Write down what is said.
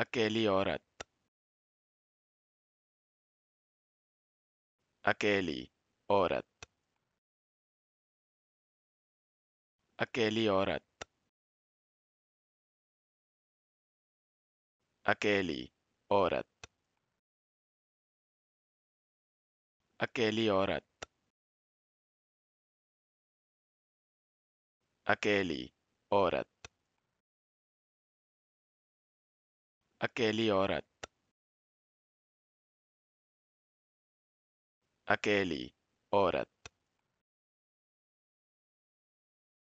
अकेली औरत अकेली औरत अकेली औरत अकेली औरत अकेली औरत अकेली औरत अकेली औरत अकेली औरत